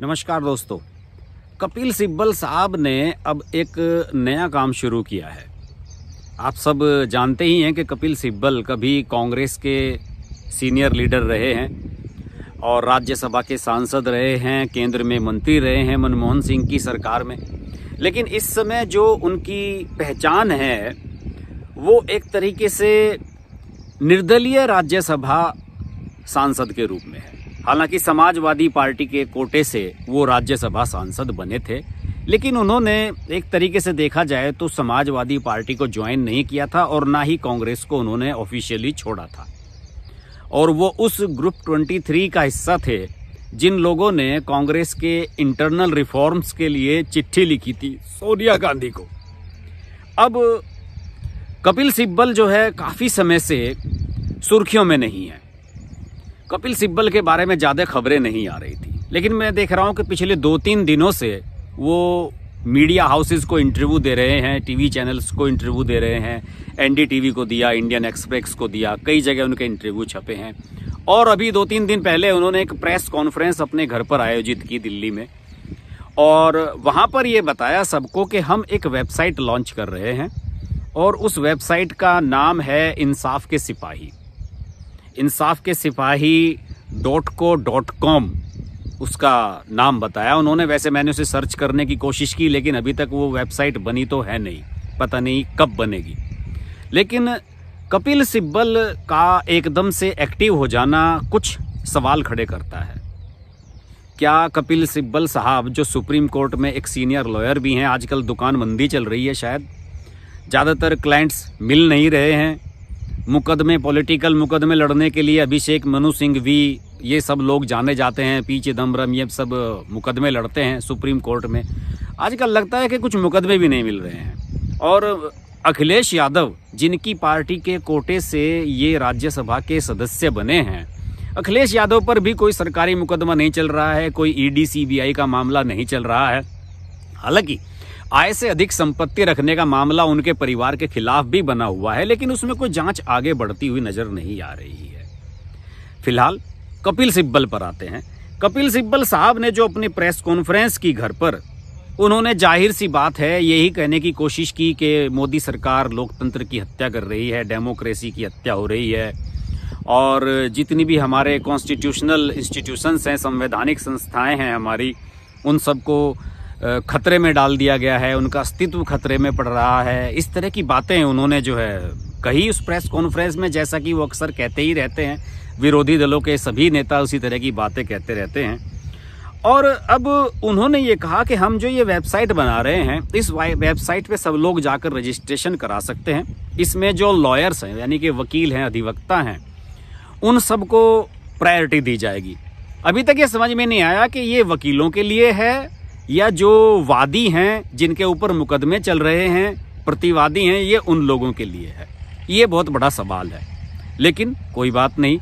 नमस्कार दोस्तों कपिल सिब्बल साहब ने अब एक नया काम शुरू किया है आप सब जानते ही हैं कि कपिल सिब्बल कभी कांग्रेस के सीनियर लीडर रहे हैं और राज्यसभा के सांसद रहे हैं केंद्र में मंत्री रहे हैं मनमोहन सिंह की सरकार में लेकिन इस समय जो उनकी पहचान है वो एक तरीके से निर्दलीय राज्यसभा सांसद के रूप में है हालांकि समाजवादी पार्टी के कोटे से वो राज्यसभा सांसद बने थे लेकिन उन्होंने एक तरीके से देखा जाए तो समाजवादी पार्टी को ज्वाइन नहीं किया था और ना ही कांग्रेस को उन्होंने ऑफिशियली छोड़ा था और वो उस ग्रुप 23 का हिस्सा थे जिन लोगों ने कांग्रेस के इंटरनल रिफॉर्म्स के लिए चिट्ठी लिखी थी सोनिया गांधी को अब कपिल सिब्बल जो है काफ़ी समय से सुर्खियों में नहीं है कपिल सिब्बल के बारे में ज़्यादा खबरें नहीं आ रही थी लेकिन मैं देख रहा हूँ कि पिछले दो तीन दिनों से वो मीडिया हाउसेस को इंटरव्यू दे रहे हैं टीवी चैनल्स को इंटरव्यू दे रहे हैं एनडीटीवी को दिया इंडियन एक्सप्रेस को दिया कई जगह उनके इंटरव्यू छपे हैं और अभी दो तीन दिन पहले उन्होंने एक प्रेस कॉन्फ्रेंस अपने घर पर आयोजित की दिल्ली में और वहाँ पर ये बताया सबको कि हम एक वेबसाइट लॉन्च कर रहे हैं और उस वेबसाइट का नाम है इंसाफ के सिपाही इंसाफ के सिपाही डॉट को डॉट कॉम उसका नाम बताया उन्होंने वैसे मैंने उसे सर्च करने की कोशिश की लेकिन अभी तक वो वेबसाइट बनी तो है नहीं पता नहीं कब बनेगी लेकिन कपिल सिब्बल का एकदम से एक्टिव हो जाना कुछ सवाल खड़े करता है क्या कपिल सिब्बल साहब जो सुप्रीम कोर्ट में एक सीनियर लॉयर भी हैं आजकल दुकान मंदी चल रही है शायद ज़्यादातर क्लाइंट्स मिल नहीं रहे हैं मुकदमे पॉलिटिकल मुकदमे लड़ने के लिए अभिषेक मनु सिंह वी ये सब लोग जाने जाते हैं पी चिदम्बरम ये सब मुकदमे लड़ते हैं सुप्रीम कोर्ट में आजकल लगता है कि कुछ मुकदमे भी नहीं मिल रहे हैं और अखिलेश यादव जिनकी पार्टी के कोटे से ये राज्यसभा के सदस्य बने हैं अखिलेश यादव पर भी कोई सरकारी मुकदमा नहीं चल रहा है कोई ईडी e सीबीआई का मामला नहीं चल रहा है हालांकि आय से अधिक संपत्ति रखने का मामला उनके परिवार के खिलाफ भी बना हुआ है लेकिन उसमें कोई जांच आगे बढ़ती हुई नजर नहीं आ रही है फिलहाल कपिल सिब्बल पर आते हैं कपिल सिब्बल साहब ने जो अपनी प्रेस कॉन्फ्रेंस की घर पर उन्होंने जाहिर सी बात है यही कहने की कोशिश की कि मोदी सरकार लोकतंत्र की हत्या कर रही है डेमोक्रेसी की हत्या हो रही है और जितनी भी हमारे कॉन्स्टिट्यूशनल इंस्टीट्यूशंस हैं संवैधानिक संस्थाएं हैं हमारी उन सबको खतरे में डाल दिया गया है उनका अस्तित्व खतरे में पड़ रहा है इस तरह की बातें उन्होंने जो है कही उस प्रेस कॉन्फ्रेंस में जैसा कि वो अक्सर कहते ही रहते हैं विरोधी दलों के सभी नेता उसी तरह की बातें कहते रहते हैं और अब उन्होंने ये कहा कि हम जो ये वेबसाइट बना रहे हैं इस वेबसाइट पे सब लोग जाकर रजिस्ट्रेशन करा सकते हैं इसमें जो लॉयर्स हैं यानी कि वकील हैं अधिवक्ता हैं उन सबको प्रायोरिटी दी जाएगी अभी तक ये समझ में नहीं आया कि ये वकीलों के लिए है या जो वादी हैं जिनके ऊपर मुकदमे चल रहे हैं प्रतिवादी हैं ये उन लोगों के लिए है ये बहुत बड़ा सवाल है लेकिन कोई बात नहीं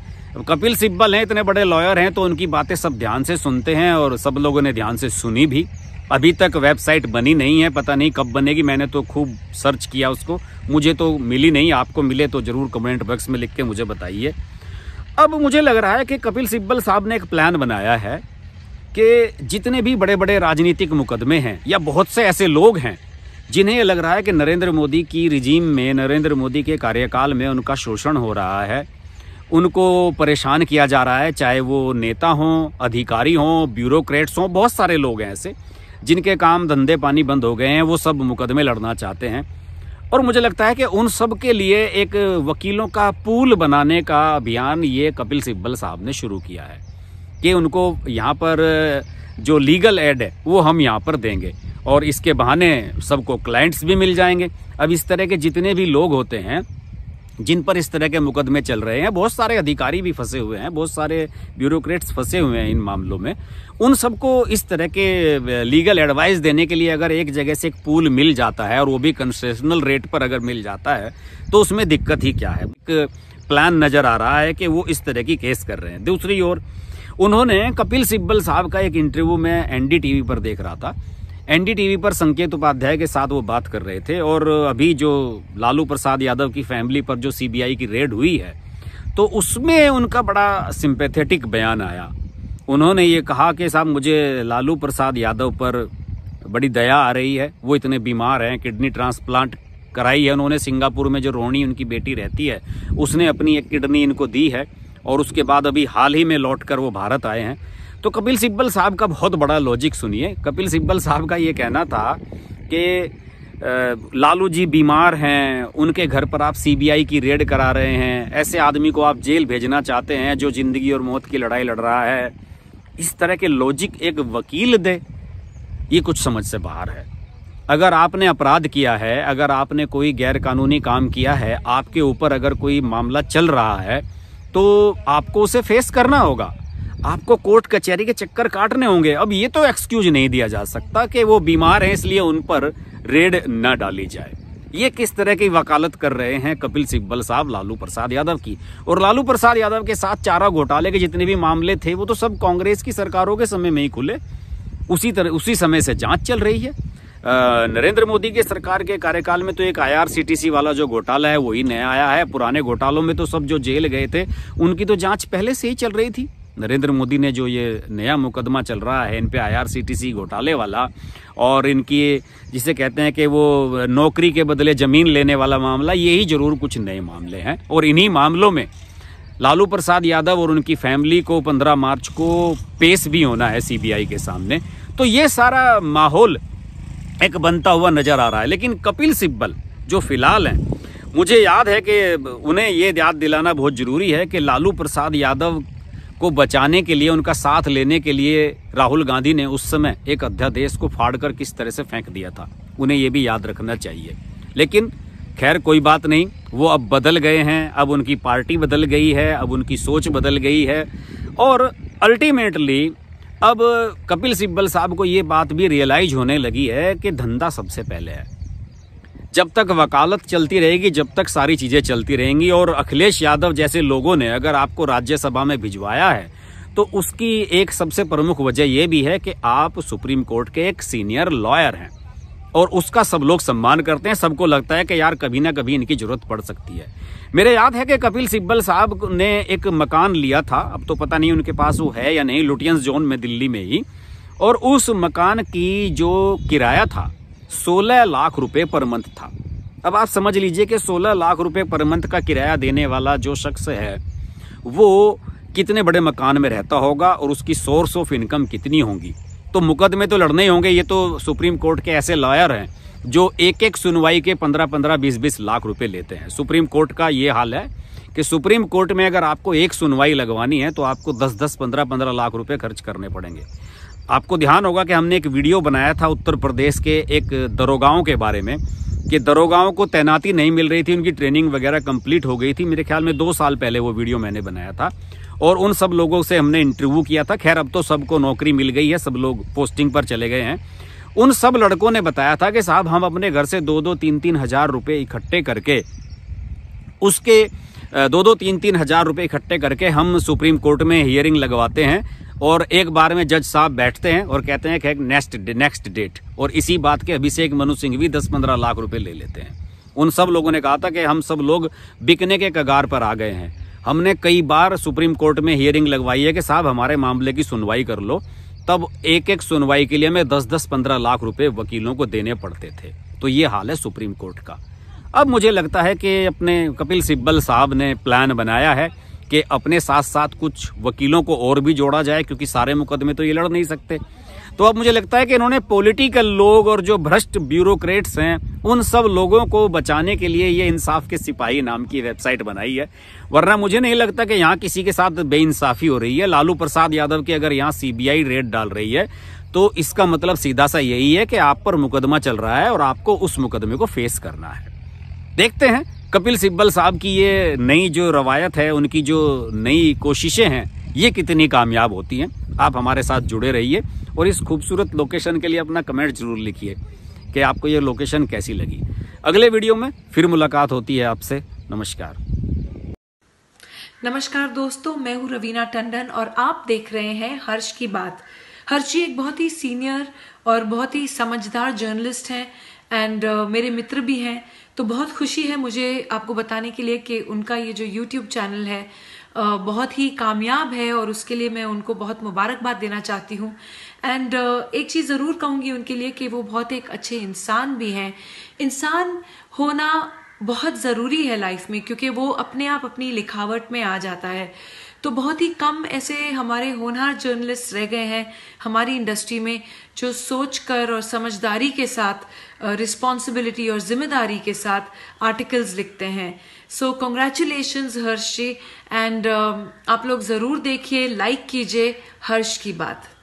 कपिल सिब्बल हैं इतने बड़े लॉयर हैं तो उनकी बातें सब ध्यान से सुनते हैं और सब लोगों ने ध्यान से सुनी भी अभी तक वेबसाइट बनी नहीं है पता नहीं कब बनेगी मैंने तो खूब सर्च किया उसको मुझे तो मिली नहीं आपको मिले तो ज़रूर कमेंट बॉक्स में लिख के मुझे बताइए अब मुझे लग रहा है कि कपिल सिब्बल साहब ने एक प्लान बनाया है कि जितने भी बड़े बड़े राजनीतिक मुकदमे हैं या बहुत से ऐसे लोग हैं जिन्हें ये लग रहा है कि नरेंद्र मोदी की रिजीम में नरेंद्र मोदी के कार्यकाल में उनका शोषण हो रहा है उनको परेशान किया जा रहा है चाहे वो नेता हों अधिकारी हों ब्यूरोक्रेट्स हों बहुत सारे लोग हैं ऐसे जिनके काम धंधे पानी बंद हो गए हैं वो सब मुकदमे लड़ना चाहते हैं और मुझे लगता है कि उन सब के लिए एक वकीलों का पूल बनाने का अभियान ये कपिल सिब्बल साहब ने शुरू किया है कि उनको यहाँ पर जो लीगल एड है वो हम यहाँ पर देंगे और इसके बहाने सबको क्लाइंट्स भी मिल जाएंगे अब इस तरह के जितने भी लोग होते हैं जिन पर इस तरह के मुकदमे चल रहे हैं बहुत सारे अधिकारी भी फंसे हुए हैं बहुत सारे ब्यूरोक्रेट्स फंसे हुए हैं इन मामलों में उन सबको इस तरह के लीगल एडवाइस देने के लिए अगर एक जगह से एक पूल मिल जाता है और वो भी कंसेशनल रेट पर अगर मिल जाता है तो उसमें दिक्कत ही क्या है एक प्लान नज़र आ रहा है कि वो इस तरह की केस कर रहे हैं दूसरी ओर उन्होंने कपिल सिब्बल साहब का एक इंटरव्यू में एनडीटीवी पर देख रहा था एनडीटीवी पर संकेत उपाध्याय के साथ वो बात कर रहे थे और अभी जो लालू प्रसाद यादव की फैमिली पर जो सीबीआई की रेड हुई है तो उसमें उनका बड़ा सिंपैथेटिक बयान आया उन्होंने ये कहा कि साहब मुझे लालू प्रसाद यादव पर बड़ी दया आ रही है वो इतने बीमार हैं किडनी ट्रांसप्लांट कराई है उन्होंने सिंगापुर में जो रोहिणी उनकी बेटी रहती है उसने अपनी एक किडनी इनको दी है और उसके बाद अभी हाल ही में लौट कर वो भारत आए हैं तो कपिल सिब्बल साहब का बहुत बड़ा लॉजिक सुनिए कपिल सिब्बल साहब का ये कहना था कि लालू जी बीमार हैं उनके घर पर आप सीबीआई की रेड करा रहे हैं ऐसे आदमी को आप जेल भेजना चाहते हैं जो जिंदगी और मौत की लड़ाई लड़ रहा है इस तरह के लॉजिक एक वकील दे ये कुछ समझ से बाहर है अगर आपने अपराध किया है अगर आपने कोई गैर कानूनी काम किया है आपके ऊपर अगर कोई मामला चल रहा है तो आपको उसे फेस करना होगा आपको कोर्ट कचहरी के चक्कर काटने होंगे अब ये तो एक्सक्यूज नहीं दिया जा सकता कि वो बीमार हैं इसलिए उन पर रेड न डाली जाए ये किस तरह की वकालत कर रहे हैं कपिल सिब्बल साहब लालू प्रसाद यादव की और लालू प्रसाद यादव के साथ चारा घोटाले के जितने भी मामले थे वो तो सब कांग्रेस की सरकारों के समय में ही खुले उसी तरह उसी समय से जांच चल रही है नरेंद्र मोदी के सरकार के कार्यकाल में तो एक आईआरसीटीसी वाला जो घोटाला है वही नया आया है पुराने घोटालों में तो सब जो जेल गए थे उनकी तो जांच पहले से ही चल रही थी नरेंद्र मोदी ने जो ये नया मुकदमा चल रहा है इन पे आईआरसीटीसी घोटाले वाला और इनकी जिसे कहते हैं कि वो नौकरी के बदले ज़मीन लेने वाला मामला ये ज़रूर कुछ नए मामले हैं और इन्हीं मामलों में लालू प्रसाद यादव और उनकी फैमिली को 15 मार्च को पेश भी होना है सीबीआई के सामने तो ये सारा माहौल एक बनता हुआ नजर आ रहा है लेकिन कपिल सिब्बल जो फिलहाल हैं मुझे याद है कि उन्हें ये याद दिलाना बहुत ज़रूरी है कि लालू प्रसाद यादव को बचाने के लिए उनका साथ लेने के लिए राहुल गांधी ने उस समय एक अध्यादेश को फाड़कर किस तरह से फेंक दिया था उन्हें ये भी याद रखना चाहिए लेकिन खैर कोई बात नहीं वो अब बदल गए हैं अब उनकी पार्टी बदल गई है अब उनकी सोच बदल गई है और अल्टीमेटली अब कपिल सिब्बल साहब को ये बात भी रियलाइज होने लगी है कि धंधा सबसे पहले है जब तक वकालत चलती रहेगी जब तक सारी चीज़ें चलती रहेंगी और अखिलेश यादव जैसे लोगों ने अगर आपको राज्यसभा में भिजवाया है तो उसकी एक सबसे प्रमुख वजह यह भी है कि आप सुप्रीम कोर्ट के एक सीनियर लॉयर हैं और उसका सब लोग सम्मान करते हैं सबको लगता है कि यार कभी ना कभी इनकी जरूरत पड़ सकती है मेरे याद है कि कपिल सिब्बल साहब ने एक मकान लिया था अब तो पता नहीं उनके पास वो है या नहीं लुटियंस जोन में दिल्ली में ही और उस मकान की जो किराया था सोलह लाख रुपए पर मंथ था अब आप समझ लीजिए कि सोलह लाख रुपए पर मंथ का किराया देने वाला जो शख्स है वो कितने बड़े मकान में रहता होगा और उसकी सोर्स ऑफ इनकम कितनी होगी तो मुकदमे तो लड़ने ही होंगे ये तो सुप्रीम कोर्ट के ऐसे लॉयर हैं जो एक एक सुनवाई के पंद्रह पंद्रह बीस बीस लाख रुपए लेते हैं सुप्रीम कोर्ट का ये हाल है कि सुप्रीम कोर्ट में अगर आपको एक सुनवाई लगवानी है तो आपको दस दस पंद्रह पंद्रह लाख रुपए खर्च करने पड़ेंगे आपको ध्यान होगा कि हमने एक वीडियो बनाया था उत्तर प्रदेश के एक दरोगाओं के बारे में कि दरोगाओं को तैनाती नहीं मिल रही थी उनकी ट्रेनिंग वगैरह कंप्लीट हो गई थी मेरे ख्याल में दो साल पहले वो वीडियो मैंने बनाया था और उन सब लोगों से हमने इंटरव्यू किया था खैर अब तो सबको नौकरी मिल गई है सब लोग पोस्टिंग पर चले गए हैं उन सब लड़कों ने बताया था कि साहब हम अपने घर से दो दो तीन तीन हजार रुपये इकट्ठे करके उसके दो दो तीन तीन हजार रुपये इकट्ठे करके हम सुप्रीम कोर्ट में हियरिंग लगवाते हैं और एक बार में जज साहब बैठते हैं और कहते हैं कि नेक्स्ट नेक्स्ट डेट और इसी बात के अभिषेक मनु सिंह भी दस पंद्रह लाख रुपये ले लेते हैं उन सब लोगों ने कहा था कि हम सब लोग बिकने के कगार पर आ गए हैं हमने कई बार सुप्रीम कोर्ट में हियरिंग लगवाई है कि साहब हमारे मामले की सुनवाई कर लो तब एक एक सुनवाई के लिए हमें दस दस पंद्रह लाख रुपए वकीलों को देने पड़ते थे तो ये हाल है सुप्रीम कोर्ट का अब मुझे लगता है कि अपने कपिल सिब्बल साहब ने प्लान बनाया है कि अपने साथ साथ कुछ वकीलों को और भी जोड़ा जाए क्योंकि सारे मुकदमे तो ये लड़ नहीं सकते तो अब मुझे लगता है कि इन्होंने पॉलिटिकल लोग और जो भ्रष्ट ब्यूरोक्रेट्स हैं उन सब लोगों को बचाने के लिए ये इंसाफ के सिपाही नाम की वेबसाइट बनाई है वरना मुझे नहीं लगता कि यहाँ किसी के साथ बेइंसाफी हो रही है लालू प्रसाद यादव की अगर यहाँ सीबीआई रेड डाल रही है तो इसका मतलब सीधा सा यही है कि आप पर मुकदमा चल रहा है और आपको उस मुकदमे को फेस करना है देखते हैं कपिल सिब्बल साहब की ये नई जो रवायत है उनकी जो नई कोशिशें हैं ये कितनी कामयाब होती हैं आप हमारे साथ जुड़े रहिए और इस खूबसूरत लोकेशन के लिए अपना कमेंट जरूर लिखिए कि आपको ये लोकेशन कैसी लगी अगले वीडियो में फिर मुलाकात होती है आपसे नमस्कार नमस्कार दोस्तों मैं हूँ रवीना टंडन और आप देख रहे हैं हर्ष की बात हर्ष जी एक बहुत ही सीनियर और बहुत ही समझदार जर्नलिस्ट हैं एंड uh, मेरे मित्र भी हैं तो बहुत खुशी है मुझे आपको बताने के लिए कि उनका ये जो यूट्यूब चैनल है बहुत ही कामयाब है और उसके लिए मैं उनको बहुत मुबारकबाद देना चाहती हूँ एंड एक चीज़ ज़रूर कहूँगी उनके लिए कि वो बहुत एक अच्छे इंसान भी हैं इंसान होना बहुत ज़रूरी है लाइफ में क्योंकि वो अपने आप अपनी लिखावट में आ जाता है तो बहुत ही कम ऐसे हमारे होनहार जर्नलिस्ट रह गए हैं हमारी इंडस्ट्री में जो सोच कर और समझदारी के साथ रिस्पॉन्सिबिलिटी और जिम्मेदारी के साथ आर्टिकल्स लिखते हैं so congratulation Harsh ji and आप लोग ज़रूर देखिए लाइक कीजिए हर्ष की बात